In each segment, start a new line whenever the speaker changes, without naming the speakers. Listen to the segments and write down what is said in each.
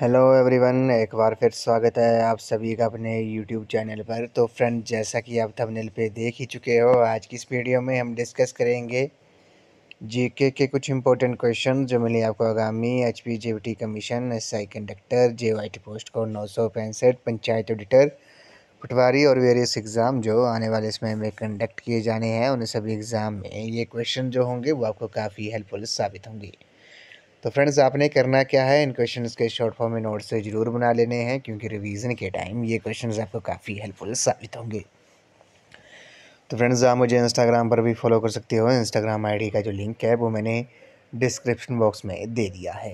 hello everyone एक बार फिर स्वागत है आप सभी का अपने यूट्यूब चैनल पर तो फ्रेंड जैसा कि आप थंबनेल पे देख ही चुके हो आज की इस वीडियो में हम डिस्कस करेंगे जीके के कुछ इंपॉर्टेंट क्वेश्चन जो मिले आपको आगामी H P J T commission S I conductor J Y T post code नौ सौ पैंसठ पंचायत ऑडिटर पटवारी और वेरियस एग्ज़ाम जो आने वाले इसमें में कंडक्ट किए जाने हैं उन सभी एग्ज़ाम में ये क्वेश्चन जो होंगे वो आपको काफ़ी हेल्पफुल साबित होंगी तो फ्रेंड्स आपने करना क्या है इन क्वेश्चन के शॉर्ट फॉर्म में नोट्स से ज़रूर बना लेने हैं क्योंकि रिवीजन के टाइम ये क्वेश्चन आपको काफ़ी हेल्पफुल साबित होंगे तो फ्रेंड्स आप मुझे इंस्टाग्राम पर भी फॉलो कर सकते हो इंस्टाग्राम आईडी का जो लिंक है वो मैंने डिस्क्रिप्शन बॉक्स में दे दिया है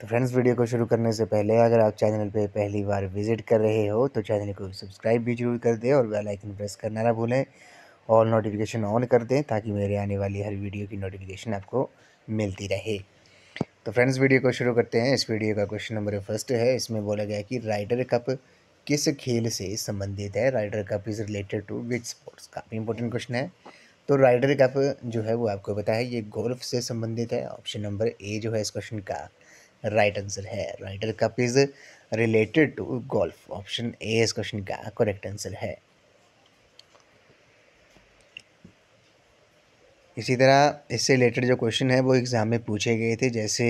तो फ्रेंड्स वीडियो को शुरू करने से पहले अगर आप चैनल पे पहली बार विजिट कर रहे हो तो चैनल को सब्सक्राइब भी जरूर कर दें और बेल आइकन प्रेस करना ना भूलें और नोटिफिकेशन ऑन कर दें ताकि मेरे आने वाली हर वीडियो की नोटिफिकेशन आपको मिलती रहे तो फ्रेंड्स वीडियो को शुरू करते हैं इस वीडियो का क्वेश्चन नंबर फर्स्ट है इसमें बोला गया कि राइडर कप किस खेल से संबंधित है Ryder Cup is related to which sports काफ़ी इंपॉर्टेंट क्वेश्चन है तो राइडर कप जो है वो आपको पता है ये गोल्फ से संबंधित है ऑप्शन नंबर ए जो है इस क्वेश्चन का राइट आंसर है Ryder Cup is related to golf option A इस क्वेश्चन का करेक्ट आंसर है इसी तरह इससे रिलेटेड जो क्वेश्चन है वो एग्ज़ाम में पूछे गए थे जैसे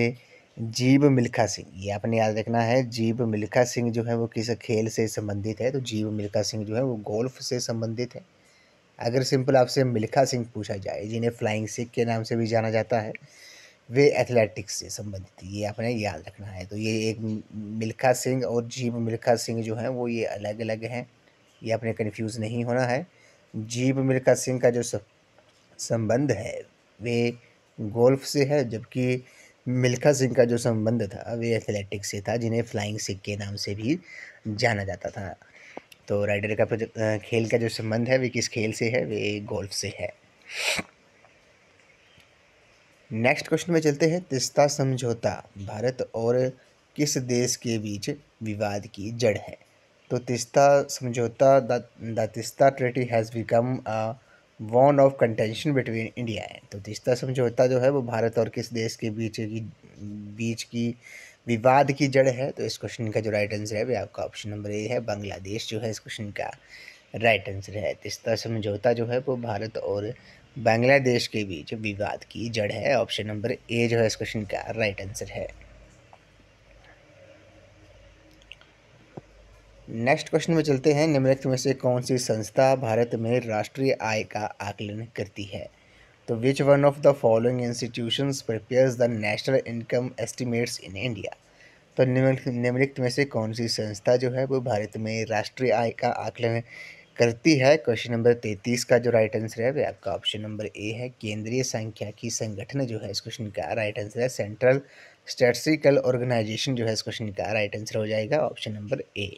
जीव मिल्खा सिंह ये आपने याद रखना है जीव मिल्खा सिंह जो है वो किस खेल से संबंधित है तो जीव मिल्खा सिंह जो है वो गोल्फ से संबंधित है अगर सिंपल आपसे मिल्खा सिंह पूछा जाए जिन्हें फ्लाइंग सिख के नाम से भी जाना जाता है वे एथलेटिक्स से संबंधित ये आपने याद रखना है तो ये एक मिल्खा सिंह और जीव मिल्खा सिंह जो हैं वो ये अलग अलग हैं ये आपने कन्फ्यूज़ नहीं होना है जीव मिल्खा सिंह का जो सब संबंध है वे गोल्फ से है जबकि मिल्खा सिंह का जो संबंध था वे एथलेटिक्स से था जिन्हें फ्लाइंग सिख के नाम से भी जाना जाता था तो राइडर का खेल का जो संबंध है वे किस खेल से है वे गोल्फ से है नेक्स्ट क्वेश्चन में चलते हैं तिस्ता समझौता भारत और किस देश के बीच विवाद की जड़ है तो तिस्ता समझौता the Teesta treaty has become a bone of contention between India है तो तीसरा समझौता जो है वो भारत और किस देश के बीच की बीच की विवाद की जड़ है तो इस क्वेश्चन का जो राइट आंसर है वे आपका ऑप्शन नंबर ए है बांग्लादेश जो है इस क्वेश्चन का राइट आंसर है तीसरा तो समझौता जो है वो भारत और बांग्लादेश के बीच विवाद की जड़ है ऑप्शन नंबर ए जो है इस क्वेश्चन का राइट आंसर है नेक्स्ट क्वेश्चन में चलते हैं निम्नलिखित में से कौन सी संस्था भारत में राष्ट्रीय आय का आकलन करती है तो which one of the following institution prepare the national income estimates in India तो निम्नलिखित में से कौन सी संस्था जो है वो भारत में राष्ट्रीय आय का आकलन करती है क्वेश्चन नंबर तैंतीस का जो राइट आंसर है वह आपका ऑप्शन नंबर ए है केंद्रीय की संगठन जो है इस क्वेश्चन का राइट आंसर है सेंट्रल स्टेटिकल ऑर्गेनाइजेशन जो है इस क्वेश्चन का राइट आंसर हो जाएगा ऑप्शन नंबर ए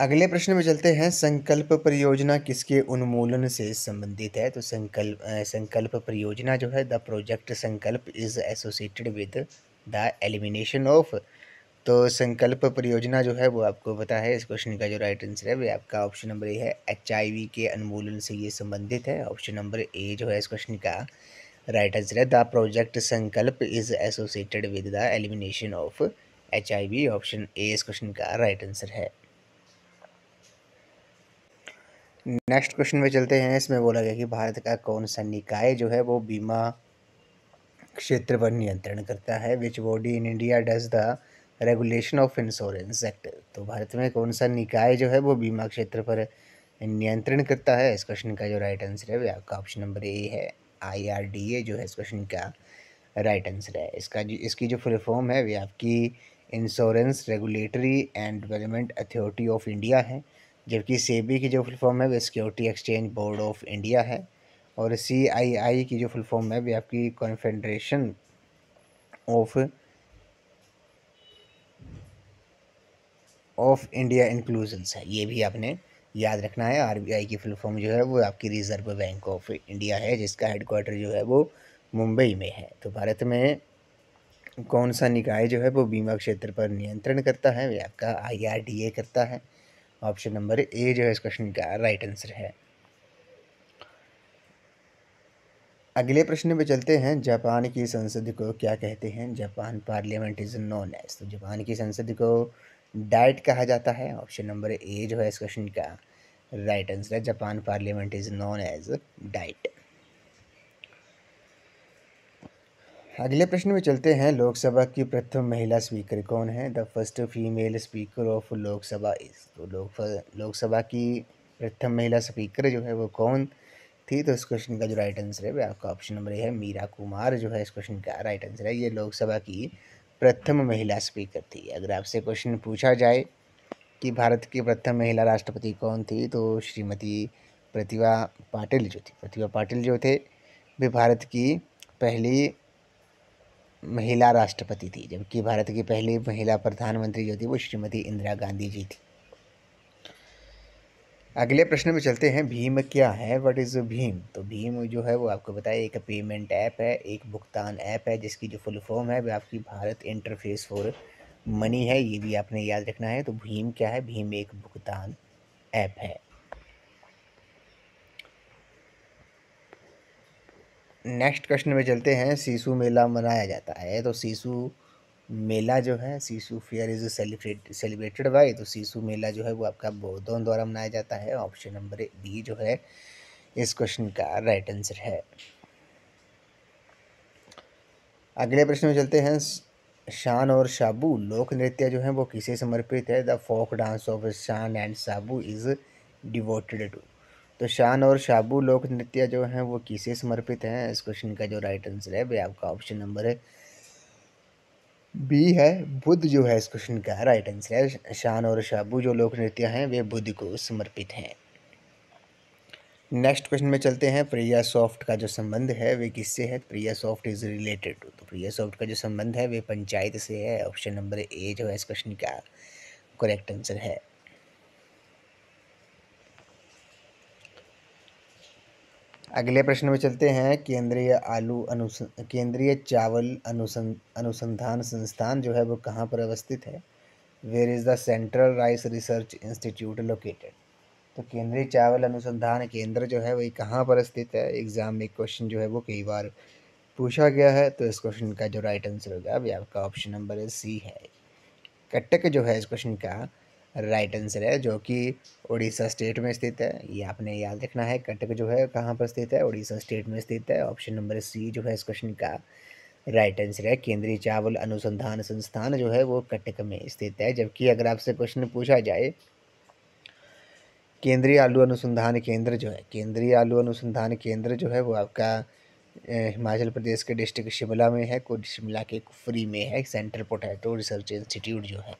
अगले प्रश्न में चलते हैं संकल्प परियोजना किसके उन्मूलन से संबंधित है तो संकल्प संकल्प परियोजना जो है the project Sankalp is associated with the elimination of तो संकल्प परियोजना जो है वो आपको पता है इस क्वेश्चन का जो राइट आंसर है वे आपका ऑप्शन नंबर ए है एच के उन्मूलन से ये संबंधित है ऑप्शन नंबर ए जो है इस क्वेश्चन का राइट आंसर है the project Sankalp is associated with the elimination of H option A इस क्वेश्चन का राइट आंसर है नेक्स्ट क्वेश्चन में चलते हैं इसमें बोला गया कि भारत का कौन सा निकाय जो है वो बीमा क्षेत्र पर नियंत्रण करता है which body in India does the regulation of insurance act तो भारत में कौन सा निकाय जो है वो बीमा क्षेत्र पर नियंत्रण करता है इस क्वेश्चन का जो राइट आंसर है वह आपका ऑप्शन नंबर ए है आई आर डी ए जो है इस क्वेश्चन का राइट आंसर है इसका जो इसकी जो फुल फॉर्म है वे आपकी insurance regulatory and development authority of India है जबकि सेबी की जो फुल फॉर्म है वो security exchange board of India है और सी आई आई की जो फुल फॉर्म है वे आपकी confederation of of India inclusions है ये भी आपने याद रखना है आरबीआई की फुल फॉर्म जो है वो आपकी रिजर्व बैंक ऑफ इंडिया है जिसका हेडक्वार्टर जो है वो मुंबई में है तो भारत में कौन सा निकाय जो है वो बीमा क्षेत्र पर नियंत्रण करता है वे आपका आई करता है ऑप्शन नंबर ए जो है इस क्वेश्चन का राइट आंसर है अगले प्रश्न पे चलते हैं जापान की संसद को क्या कहते हैं Japan parliament is known as तो जापान की संसद को डाइट कहा जाता है ऑप्शन नंबर ए जो है इस क्वेश्चन का राइट आंसर है Japan parliament is known as diet अगले प्रश्न में चलते हैं लोकसभा की प्रथम महिला स्पीकर कौन है the first female speaker of Lok Sabha is तो लोक लोकसभा की प्रथम महिला स्पीकर जो है वो कौन थी तो इस क्वेश्चन का जो राइट आंसर है आपका ऑप्शन नंबर ए है मीरा कुमार जो है इस क्वेश्चन का राइट आंसर है ये लोकसभा की प्रथम महिला स्पीकर थी अगर आपसे क्वेश्चन पूछा जाए कि भारत की प्रथम महिला राष्ट्रपति कौन थी तो श्रीमती प्रतिभा पाटिल जो थी प्रतिभा पाटिल जो थे वे भारत की पहली महिला राष्ट्रपति थी जबकि भारत की पहली महिला प्रधानमंत्री जो थी वो श्रीमती इंदिरा गांधी जी थी अगले प्रश्न में चलते हैं भीम क्या है व्हाट इज़ भीम तो भीम जो है वो आपको बताया एक पेमेंट ऐप है एक भुगतान ऐप है जिसकी जो फुल फॉर्म है वह आपकी भारत इंटरफेस फॉर मनी है ये भी आपने याद रखना है तो भीम क्या है भीम एक भुगतान ऐप है नेक्स्ट क्वेश्चन में चलते हैं शिशु मेला मनाया जाता है तो शिशु मेला जो है Shishu fair is celebrate celebrated by तो शिशु मेला जो है वो आपका बौद्धों द्वारा मनाया जाता है ऑप्शन नंबर बी जो है इस क्वेश्चन का राइट आंसर है अगले प्रश्न में चलते हैं शान और शाबू लोक नृत्य जो है वो किसे समर्पित है the folk dance of Shan and Shabu is devoted to तो शान और शाबू लोक नृत्य जो है वो किसे समर्पित हैं इस क्वेश्चन का जो राइट आंसर है वे आपका ऑप्शन नंबर है बी है बुद्ध जो है इस क्वेश्चन का राइट आंसर है शान और शाबू जो लोक नृत्य हैं वे बुद्ध को समर्पित हैं नेक्स्ट क्वेश्चन में चलते हैं प्रिया सॉफ्ट का जो संबंध है वे किससे है Priya soft is related to तो प्रिया सॉफ्ट का जो संबंध है वे पंचायत से है ऑप्शन नंबर ए जो है इस क्वेश्चन का करेक्ट आंसर है अगले प्रश्न में चलते हैं केंद्रीय आलू अनुसं केंद्रीय चावल अनुसं अनुसंधान संस्थान जो है वो कहाँ पर अवस्थित है where is the central rice research institute located तो केंद्रीय चावल अनुसंधान केंद्र जो है वही कहाँ पर स्थित है एग्ज़ाम में क्वेश्चन जो है वो कई बार पूछा गया है तो इस क्वेश्चन का जो राइट आंसर होगा अभी आपका ऑप्शन नंबर सी है कटक जो है इस क्वेश्चन का राइट आंसर है जो कि उड़ीसा स्टेट में स्थित है ये आपने याद रखना है कटक जो है कहाँ पर स्थित है उड़ीसा स्टेट में स्थित है ऑप्शन नंबर सी जो है इस क्वेश्चन का राइट आंसर है केंद्रीय चावल अनुसंधान संस्थान जो है वो कटक में स्थित है जबकि अगर आपसे क्वेश्चन पूछा जाए केंद्रीय आलू अनुसंधान केंद्र जो है केंद्रीय आलू अनुसंधान केंद्र जो है वो आपका हिमाचल प्रदेश के डिस्ट्रिक्ट शिमला में है शिमला के कुफरी में है सेंटर पोटैटो रिसर्च इंस्टीट्यूट जो है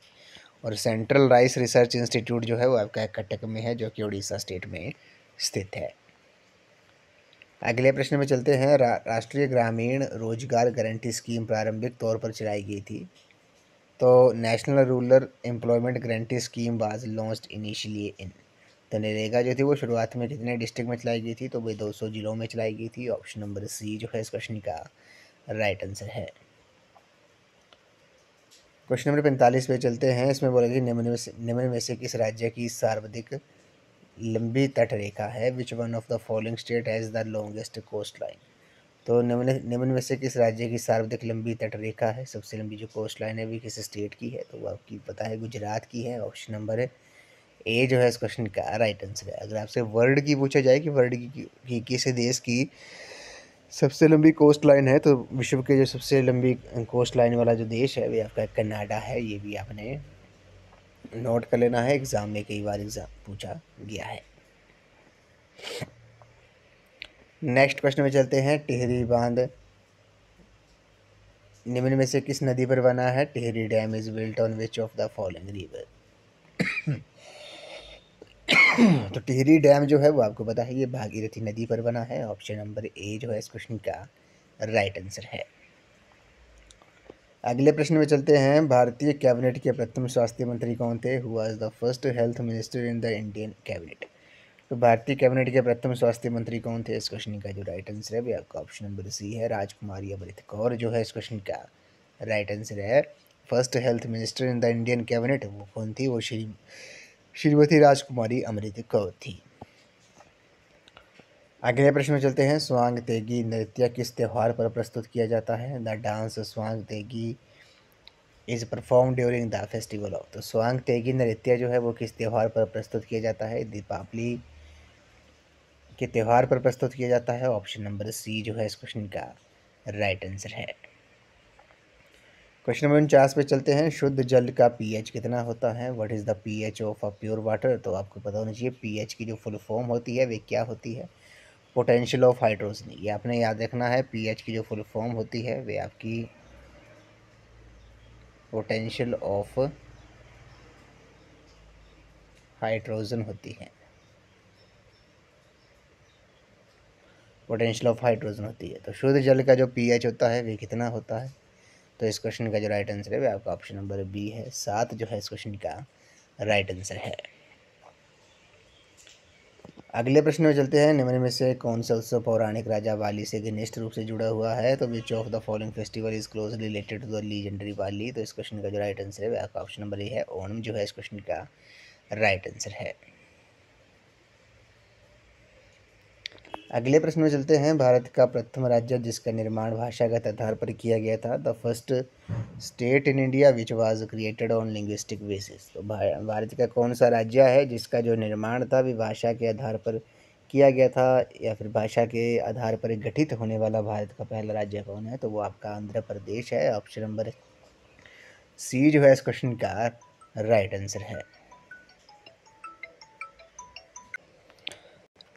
और सेंट्रल राइस रिसर्च इंस्टीट्यूट जो है वो आपका कटक में है जो कि उड़ीसा स्टेट में स्थित है अगले प्रश्न में चलते हैं रा, राष्ट्रीय ग्रामीण रोजगार गारंटी स्कीम प्रारंभिक तौर पर चलाई गई थी तो national rural employment guarantee scheme was launch initially in तो नरेगा जो थी वो शुरुआत में जितने डिस्ट्रिक्ट में चलाई गई थी तो भाई 200 जिलों में चलाई गई थी ऑप्शन नंबर सी जो है इस क्वेश्चन का राइट आंसर है प्रश्न नंबर पैंतालीस पे चलते हैं इसमें बोला कि निम्न में से निम्न में से किस राज्य की सर्वाधिक लंबी तट रेखा है which one of the following state has the longest coast line तो निम्न निम्न में से किस राज्य की सर्वाधिक लंबी तट रेखा है सबसे लंबी जो कोस्ट लाइन है वो किस स्टेट की है तो वो आपकी पता है गुजरात की है ऑप्शन नंबर है ए जो है इस क्वेश्चन का राइट आंसर है अगर आपसे वर्ल्ड की पूछा जाए कि वर्ल्ड की, की, की किस देश की सबसे लंबी कोस्ट लाइन है तो विश्व के जो सबसे लंबी कोस्ट लाइन वाला जो देश है वे आपका कनाडा है ये भी आपने नोट कर लेना है एग्ज़ाम में कई बार एग्ज़ाम पूछा गया है नेक्स्ट क्वेश्चन में चलते हैं टिहरी बांध निम्न में से किस नदी पर बना है Tehri dam is built on which of the following river तो टिहरी डैम जो है वो आपको पता है ये भागीरथी नदी पर बना है ऑप्शन नंबर ए जो है इस क्वेश्चन का राइट आंसर है अगले प्रश्न में चलते हैं भारतीय कैबिनेट के प्रथम स्वास्थ्य मंत्री कौन थे who was the first health minister in the Indian cabinet तो भारतीय कैबिनेट के प्रथम स्वास्थ्य मंत्री कौन थे इस क्वेश्चन का जो राइट आंसर है आपका ऑप्शन नंबर सी है राजकुमारी अमृत कौर जो है इस क्वेश्चन का राइट आंसर है first health minister in the Indian cabinet वो कौन थी वो श्री श्रीमती राजकुमारी अमृत कौर थी अगले प्रश्न में चलते हैं स्वांग तेगी नृत्य किस त्यौहार पर प्रस्तुत किया जाता है the dance Swang Tegi is perform during the festival of तो स्वांग तेगी नृत्य जो है वो किस त्यौहार पर प्रस्तुत किया जाता है दीपावली के त्यौहार पर प्रस्तुत किया जाता है ऑप्शन नंबर सी जो है इस क्वेश्चन का राइट आंसर है क्वेश्चन नंबर उनचास पे चलते हैं शुद्ध जल का पीएच कितना होता है what is the pH of a pure water तो आपको पता होना चाहिए पीएच की जो फुल फॉर्म होती है वे क्या होती है पोटेंशियल ऑफ हाइड्रोजन ये आपने याद रखना है पीएच की जो फुल फॉर्म होती है वे आपकी पोटेंशियल ऑफ हाइड्रोजन होती है पोटेंशियल ऑफ हाइड्रोजन होती है तो शुद्ध जल का जो पीएच होता है वे कितना होता है तो इस क्वेश्चन का जो राइट आंसर है वह आपका ऑप्शन नंबर बी है सात जो है इस क्वेश्चन का राइट आंसर है अगले प्रश्न में चलते हैं निम्न में से कौन सा उत्सव पौराणिक राजा वाली से घनिष्ठ रूप से जुड़ा हुआ है तो which of the following festival is close related to the legendary Bali तो इस क्वेश्चन का जो राइट आंसर है वह आपका ऑप्शन नंबर ए है ओणम जो है इस क्वेश्चन का राइट आंसर है अगले प्रश्न में चलते हैं भारत का प्रथम राज्य जिसका निर्माण भाषागत आधार पर किया गया था the first state in India which was created on linguistic basis तो भारत का कौन सा राज्य है जिसका जो निर्माण था भी भाषा के आधार पर किया गया था या फिर भाषा के आधार पर गठित होने वाला भारत का पहला राज्य कौन है तो वो आपका आंध्र प्रदेश है ऑप्शन नंबर सी जो है इस क्वेश्चन का राइट आंसर है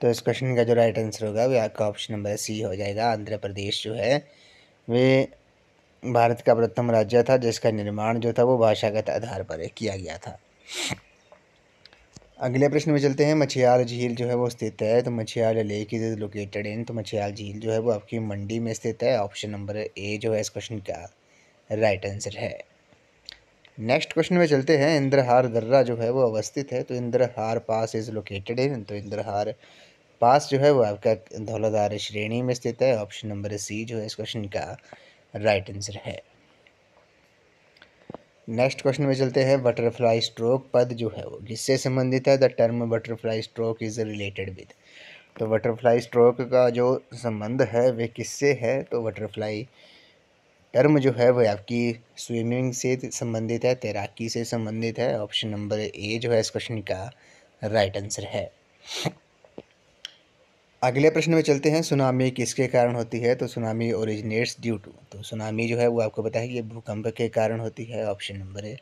तो इस क्वेश्चन का जो राइट आंसर होगा वह आपका ऑप्शन नंबर सी हो जाएगा आंध्र प्रदेश जो है वे भारत का प्रथम राज्य था जिसका निर्माण जो था वो भाषागत आधार पर किया गया था अगले प्रश्न में चलते हैं मछियाल झील जो है वो स्थित है तो Machhial lake is located in तो मछियाल झील जो है वो आपकी मंडी में स्थित है ऑप्शन नंबर ए जो है इस क्वेश्चन का राइट आंसर है नेक्स्ट क्वेश्चन में चलते हैं इंद्रहार दर्रा जो है वो अवस्थित है तो इंद्रहार पास इज लोकेटेड इन तो इंद्रहार पास जो है वो आपका धौलाधार श्रेणी में स्थित है ऑप्शन नंबर सी जो है इस क्वेश्चन का राइट आंसर है नेक्स्ट क्वेश्चन में चलते हैं बटरफ्लाई स्ट्रोक पद जो है वो किससे संबंधित है the term butterfly stroke is related with तो बटरफ्लाई स्ट्रोक का जो संबंध है वे किससे है तो बटरफ्लाई टर्म जो है वह आपकी स्विमिंग से संबंधित है तैराकी से संबंधित है ऑप्शन नंबर ए जो है इस क्वेश्चन का राइट आंसर है अगले प्रश्न में चलते हैं सुनामी किसके कारण होती है तो सुनामी ओरिजिनेट्स ड्यू टू तो सुनामी जो है वो आपको बताया कि भूकंप के कारण होती है ऑप्शन नंबर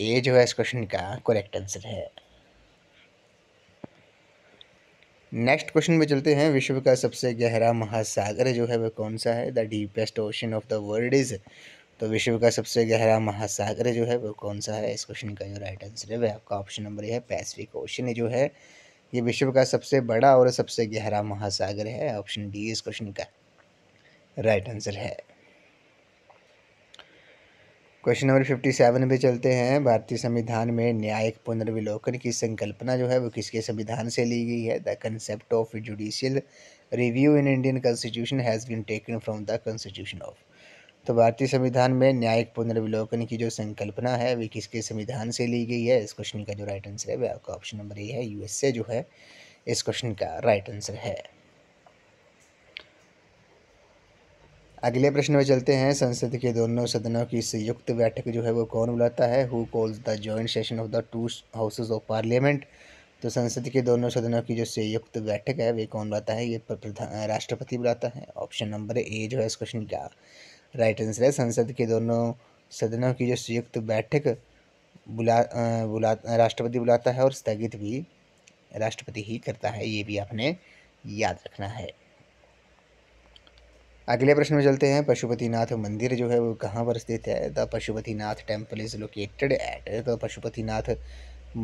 ए जो है इस क्वेश्चन का करेक्ट आंसर है नेक्स्ट क्वेश्चन में चलते हैं विश्व का सबसे गहरा महासागर जो है वह कौन सा है the deepest ocean of the world is तो विश्व का सबसे गहरा महासागर जो है वो कौन सा है इस क्वेश्चन का जो राइट आंसर है वह आपका ऑप्शन नंबर ये है पैसिफिक ओशन जो है ये विश्व का सबसे बड़ा और सबसे गहरा महासागर है ऑप्शन डी इस क्वेश्चन का राइट आंसर है क्वेश्चन नंबर फिफ्टी सेवन पे चलते हैं भारतीय संविधान में न्यायिक पुनर्विलोकन की संकल्पना जो है वो किसके संविधान से ली गई है the concept of judicial review in Indian constitution has been taken from the constitution of तो भारतीय संविधान में न्यायिक पुनर्विलोकन की जो संकल्पना है वे किसके संविधान से ली गई है इस क्वेश्चन का जो राइट आंसर है वह आपका ऑप्शन नंबर ए है यूएसए जो है इस क्वेश्चन का राइट आंसर है अगले प्रश्न में चलते हैं संसद के दोनों सदनों की संयुक्त बैठक जो है वो कौन बुलाता है who calls the joint session of the two houses of parliament तो संसद के दोनों सदनों की जो संयुक्त बैठक है वे कौन बुलाता है ये राष्ट्रपति बुलाता है ऑप्शन नंबर ए जो है इस क्वेश्चन का राइट आंसर है संसद के दोनों सदनों की जो संयुक्त बैठक बुला बुला राष्ट्रपति बुलाता है और स्थगित भी राष्ट्रपति ही करता है ये भी आपने याद रखना है अगले प्रश्न में चलते हैं पशुपतिनाथ मंदिर जो है वो कहाँ पर स्थित है the Pashupatinath temple is located at the Pashupatinath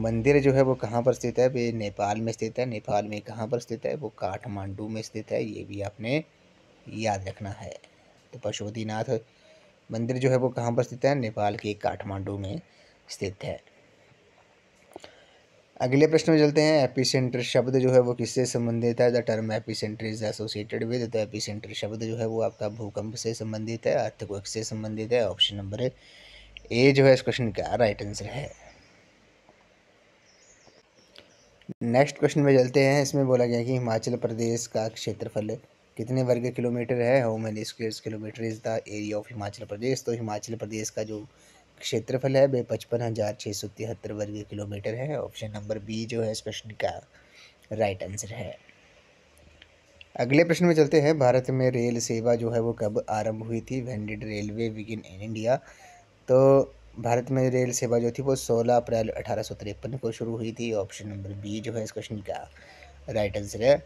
मंदिर जो है वो कहाँ पर स्थित है वे नेपाल में स्थित है नेपाल में कहाँ पर स्थित है वो काठमांडू में स्थित है ये भी आपने याद रखना है तो पशुपतिनाथ मंदिर जो है वो कहाँ पर स्थित है नेपाल के काठमांडू में स्थित है अगले प्रश्न में चलते हैं एपीसेंटर शब्द जो है वो किससे संबंधित है the term epicentre is associated with the epicentre शब्द जो है वो आपका भूकंप से संबंधित है अर्थक्वेक से संबंधित है ऑप्शन नंबर ए जो है इस क्वेश्चन का राइट आंसर है नेक्स्ट क्वेश्चन में चलते हैं इसमें बोला गया कि हिमाचल प्रदेश का क्षेत्रफल कितने वर्ग किलोमीटर है how many square kilometre is the area of Himachal Pradesh तो हिमाचल प्रदेश का जो क्षेत्रफल है वे पचपन हज़ार छः सौ तिहत्तर वर्ग किलोमीटर है ऑप्शन नंबर बी जो है इस प्रश्न का राइट आंसर है अगले प्रश्न में चलते हैं भारत में रेल सेवा जो है वो कब आरंभ हुई थी when did railway begin in India तो भारत में रेल सेवा जो थी वो सोलह अप्रैल अठारह को शुरू हुई थी ऑप्शन नंबर बी जो है इस क्वेश्चन का राइट आंसर है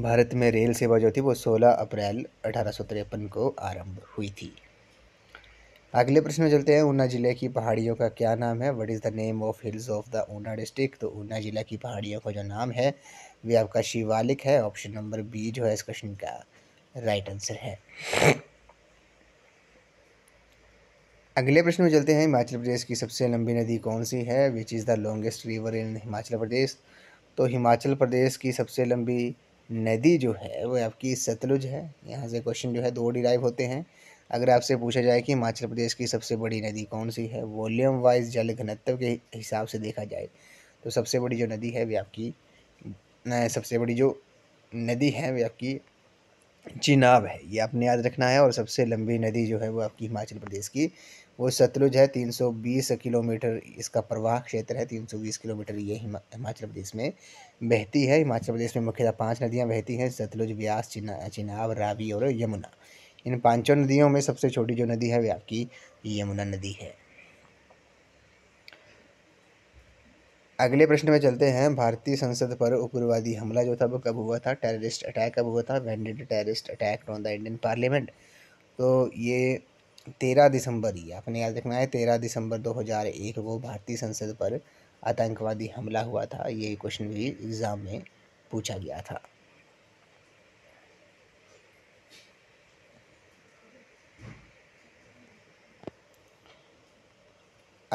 भारत में रेल सेवा जो थी वो सोलह अप्रैल अठारह को आरंभ हुई थी अगले प्रश्न में चलते हैं ऊना जिले की पहाड़ियों का क्या नाम है what is the name of hills of the Una district तो ऊना जिला की पहाड़ियों का जो नाम है वे आपका शिवालिक है ऑप्शन नंबर बी जो है इस क्वेश्चन का राइट आंसर है अगले प्रश्न में चलते हैं हिमाचल प्रदेश की सबसे लंबी नदी कौन सी है which is the longest river in Himachal Pradesh तो हिमाचल प्रदेश की सबसे लंबी नदी जो है वो आपकी सतलुज है यहाँ से क्वेश्चन जो है दो डिराइव होते हैं अगर आपसे पूछा जाए कि हिमाचल प्रदेश की सबसे बड़ी नदी कौन सी है वॉल्यूम वाइज जल घनत्व के हिसाब से देखा जाए तो सबसे बड़ी जो नदी है वे आपकी सबसे बड़ी जो नदी है वे आपकी चिनाब है ये आपने याद रखना है और सबसे लंबी नदी जो है वो आपकी हिमाचल प्रदेश की वो सतलुज है 320 किलोमीटर इसका प्रवाह क्षेत्र है 320 किलोमीटर ये हिमा, हिमाचल प्रदेश में बहती है हिमाचल प्रदेश में मुख्यतः पांच नदियां बहती हैं सतलुज ब्यास चिना चिनाब रावी और यमुना इन पांचों नदियों में सबसे छोटी जो नदी है वे आपकी यमुना नदी है अगले प्रश्न में चलते हैं भारतीय संसद पर उग्रवादी हमला जो था वो कब हुआ था टेररिस्ट अटैक कब हुआ था when terrorist attack on the Indian parliament तो ये तेरह दिसंबर ही आपने याद रखना है तेरह दिसंबर 2001 को भारतीय संसद पर आतंकवादी हमला हुआ था ये क्वेश्चन भी एग्ज़ाम में पूछा गया था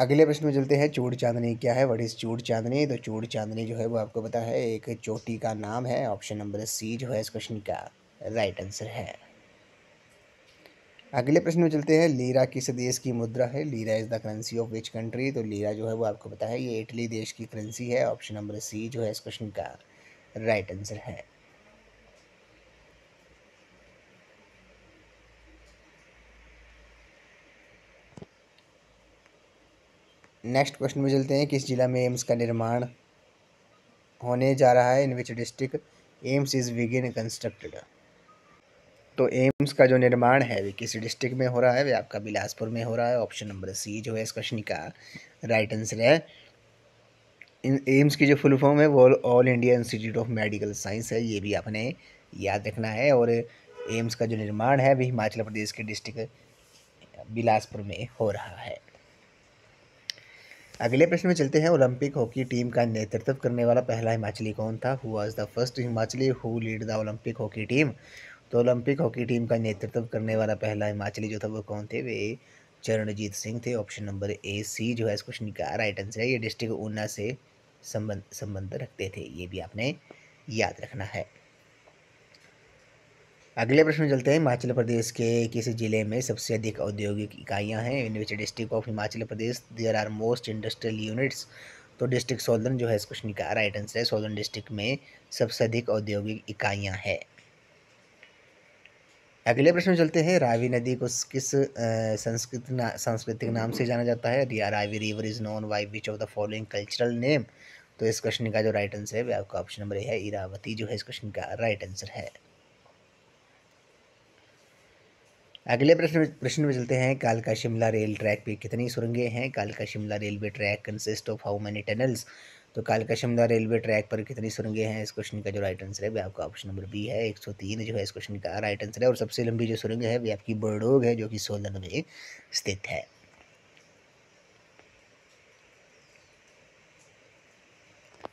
अगले प्रश्न में चलते हैं चूड़ चांदनी क्या है वट इज़ चूड़ चांदनी तो चूड़ चांदनी जो है वो आपको पता है एक चोटी का नाम है ऑप्शन नंबर सी जो है इस क्वेश्चन का राइट आंसर है अगले प्रश्न में चलते हैं लीरा किस देश की मुद्रा है lira is the currency of which country तो लीरा जो है वो आपको पता है ये इटली देश की करेंसी है ऑप्शन नंबर सी जो है इस क्वेश्चन का राइट आंसर है नेक्स्ट क्वेश्चन में चलते हैं किस जिला में एम्स का निर्माण होने जा रहा है in which district AIIMS is विगिन कंस्ट्रक्टेड तो एम्स का जो निर्माण है वे किस डिस्ट्रिक्ट में हो रहा है वे आपका बिलासपुर में हो रहा है ऑप्शन नंबर सी जो है इस क्वेश्चन का राइट आंसर है इन एम्स की जो फुल फॉर्म है वो All India Institute of Medical Science है ये भी आपने याद रखना है और एम्स का जो निर्माण है वे हिमाचल प्रदेश के डिस्ट्रिक्ट बिलासपुर में हो रहा है अगले प्रश्न में चलते हैं ओलंपिक हॉकी टीम का नेतृत्व करने वाला पहला हिमाचली कौन था who was the first Himachali who lead the Olympic hockey team तो ओलंपिक हॉकी टीम का नेतृत्व करने वाला पहला हिमाचली जो था वो कौन थे वे चरणजीत सिंह थे ऑप्शन नंबर ए सी जो है इस क्वेश्चन का राइट आंसर है ये डिस्ट्रिक्ट ऊना से संबंध संबंध रखते थे ये भी आपने याद रखना है अगले प्रश्न में चलते हैं हिमाचल प्रदेश के किस जिले में सबसे अधिक औद्योगिक इकाइयां हैं in which district of Himachal Pradesh there are most industrial units तो डिस्ट्रिक्ट सोलन जो है इस क्वेश्चन का राइट आंसर है सोलन डिस्ट्रिक्ट में सबसे अधिक औद्योगिक इकाइयाँ हैं अगले प्रश्न में चलते हैं रावी नदी को किस संस्कृत सांस्कृतिक नाम से जाना जाता है Ravi river is known by which of the following cultural name तो इस क्वेश्चन का जो राइट आंसर है आपका ऑप्शन नंबर ए है इरावती जो है इस क्वेश्चन का राइट आंसर है अगले प्रश्न प्रश्न में चलते हैं कालका शिमला रेल ट्रैक पे कितनी सुरंगें हैं कालका Shimla railway track consist of how many tunnels तो कालका शिमला रेलवे ट्रैक पर कितनी सुरंगें हैं इस क्वेश्चन का जो राइट आंसर है वह आपका ऑप्शन नंबर बी है एक सौ तीन जो है इस क्वेश्चन का राइट आंसर है और सबसे लंबी जो सुरंग है वह आपकी बर्डोग है जो कि सोलन में स्थित है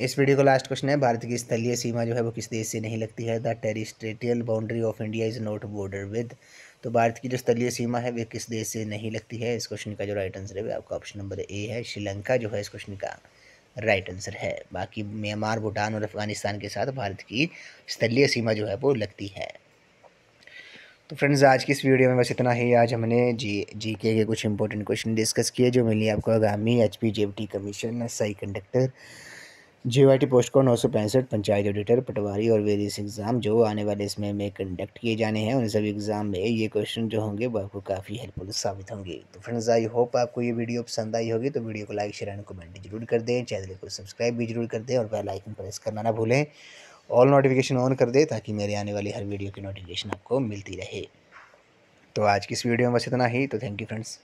इस वीडियो का लास्ट क्वेश्चन है भारत की स्थलीय सीमा जो है वो किस देश से नहीं लगती है the territorial boundary of India is not border with तो भारत की जो स्थलीय सीमा है वे किस देश से नहीं लगती है इस क्वेश्चन का जो राइट आंसर है आपका ऑप्शन नंबर ए है श्रीलंका जो है इस क्वेश्चन का राइट आंसर है बाकी म्यांमार भूटान और अफगानिस्तान के साथ भारत की स्थलीय सीमा जो है वो लगती है तो फ्रेंड्स आज की इस वीडियो में बस इतना ही आज हमने जी जी के, के कुछ इंपॉर्टेंट क्वेश्चन डिस्कस किए जो मिली आपको आगामी एच पी जे कमीशन सही conductor G Y T post code नौ सौ पैंसठ पंचायत ऑडिटर पटवारी और वेरियस एग्ज़ाम जो आने वाले इसमें में कंडक्ट किए जाने हैं उन सभी एग्ज़ाम में ये क्वेश्चन जो होंगे वो आपको काफ़ी हेल्पफुल साबित होंगे तो फ्रेंड्स आई होप आपको ये वीडियो पसंद आई होगी तो वीडियो को लाइक शेयर एंड कमेंट जरूर कर दें चैनल को सब्सक्राइब भी जरूर कर दें और बेल आइकन प्रेस करना ना भूलें ऑल नोटिफिकेशन ऑन कर दें ताकि मेरे आने वाली हर वीडियो की नोटिफिकेशन आपको मिलती रहे तो आज की इस वीडियो में बस इतना ही तो थैंक यू फ्रेंड्स